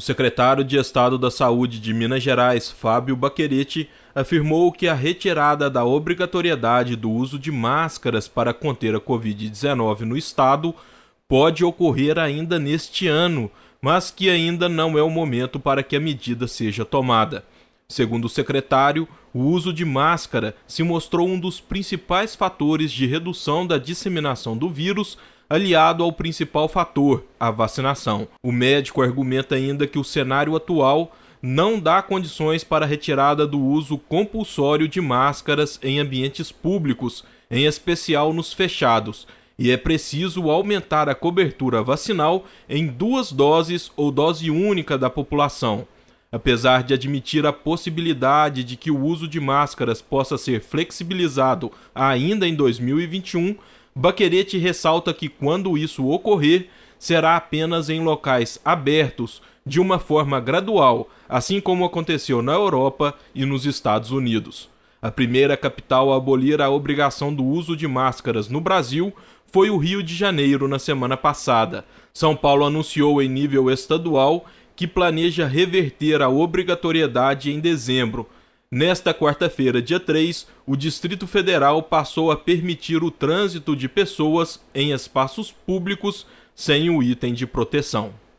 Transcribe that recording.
O secretário de Estado da Saúde de Minas Gerais, Fábio Baquerete, afirmou que a retirada da obrigatoriedade do uso de máscaras para conter a Covid-19 no estado pode ocorrer ainda neste ano, mas que ainda não é o momento para que a medida seja tomada. Segundo o secretário, o uso de máscara se mostrou um dos principais fatores de redução da disseminação do vírus, aliado ao principal fator, a vacinação. O médico argumenta ainda que o cenário atual não dá condições para a retirada do uso compulsório de máscaras em ambientes públicos, em especial nos fechados, e é preciso aumentar a cobertura vacinal em duas doses ou dose única da população. Apesar de admitir a possibilidade de que o uso de máscaras possa ser flexibilizado ainda em 2021, Baquerete ressalta que quando isso ocorrer, será apenas em locais abertos, de uma forma gradual, assim como aconteceu na Europa e nos Estados Unidos. A primeira capital a abolir a obrigação do uso de máscaras no Brasil foi o Rio de Janeiro na semana passada. São Paulo anunciou em nível estadual que planeja reverter a obrigatoriedade em dezembro. Nesta quarta-feira, dia 3, o Distrito Federal passou a permitir o trânsito de pessoas em espaços públicos sem o item de proteção.